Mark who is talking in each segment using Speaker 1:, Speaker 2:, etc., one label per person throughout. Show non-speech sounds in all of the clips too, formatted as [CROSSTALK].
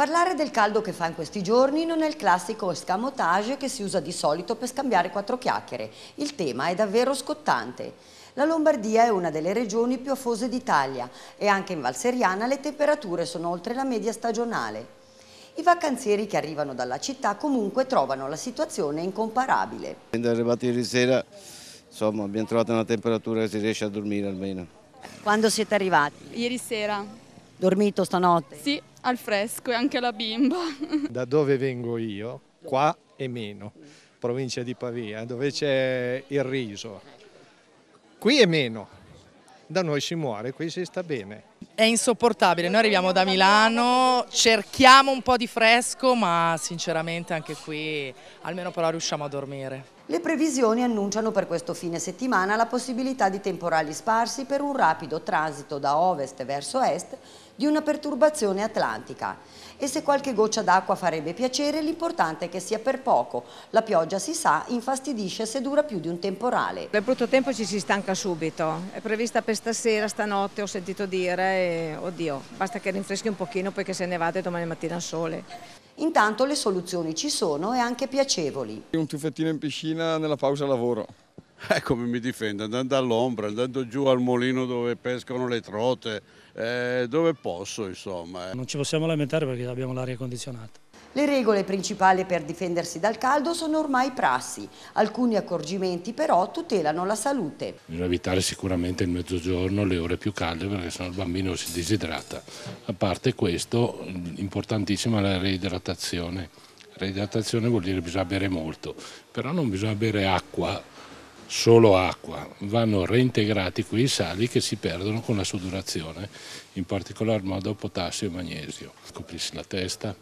Speaker 1: Parlare del caldo che fa in questi giorni non è il classico escamotage che si usa di solito per scambiare quattro chiacchiere. Il tema è davvero scottante. La Lombardia è una delle regioni più affose d'Italia e anche in Valseriana le temperature sono oltre la media stagionale. I vacanzieri che arrivano dalla città comunque trovano la situazione incomparabile.
Speaker 2: Quando arrivati ieri sera insomma, abbiamo trovato una temperatura che si riesce a dormire almeno.
Speaker 1: Quando siete arrivati? Ieri sera. Dormito stanotte? Sì, al fresco e anche la bimba.
Speaker 2: [LAUGHS] Da dove vengo io? Qua e meno, provincia di Pavia, dove c'è il riso. Qui è meno. Da noi si muore, qui si sta bene.
Speaker 1: È insopportabile, noi arriviamo da Milano, cerchiamo un po' di fresco, ma sinceramente anche qui almeno però riusciamo a dormire. Le previsioni annunciano per questo fine settimana la possibilità di temporali sparsi per un rapido transito da ovest verso est di una perturbazione atlantica. E se qualche goccia d'acqua farebbe piacere, l'importante è che sia per poco. La pioggia, si sa, infastidisce se dura più di un temporale. Del brutto tempo ci si stanca subito. È prevista per stasera, stanotte, ho sentito dire, e, oddio, basta che rinfreschi un pochino perché se ne vado domani mattina al sole. Intanto le soluzioni ci sono e anche piacevoli. Un
Speaker 2: tuffettino in piscina nella pausa lavoro. [LAUGHS] Eh, come mi difendo? Andando all'ombra, andando giù al molino dove pescano le trote, eh, dove posso insomma. Eh. Non ci possiamo lamentare
Speaker 1: perché abbiamo l'aria
Speaker 2: condizionata.
Speaker 1: Le regole principali per difendersi dal caldo sono ormai prassi, alcuni accorgimenti però tutelano la salute.
Speaker 2: Bisogna evitare sicuramente il mezzogiorno, le ore più calde perché se no il bambino si disidrata. A parte questo, importantissima è la reidratazione. Reidratazione vuol dire che bisogna bere molto, però non bisogna bere acqua solo acqua, vanno reintegrati quei sali che si perdono con la sudorazione, in particolar modo potassio e magnesio. Coprirsi la testa,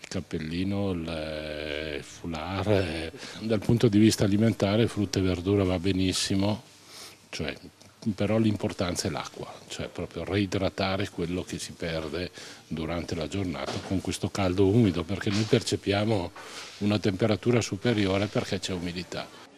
Speaker 2: il cappellino, il eh, foulard. Eh. Dal punto di vista alimentare frutta e verdura va benissimo, cioè, però l'importanza è l'acqua, cioè proprio reidratare quello che si perde durante la giornata con questo caldo umido, perché noi percepiamo una temperatura superiore perché c'è umidità.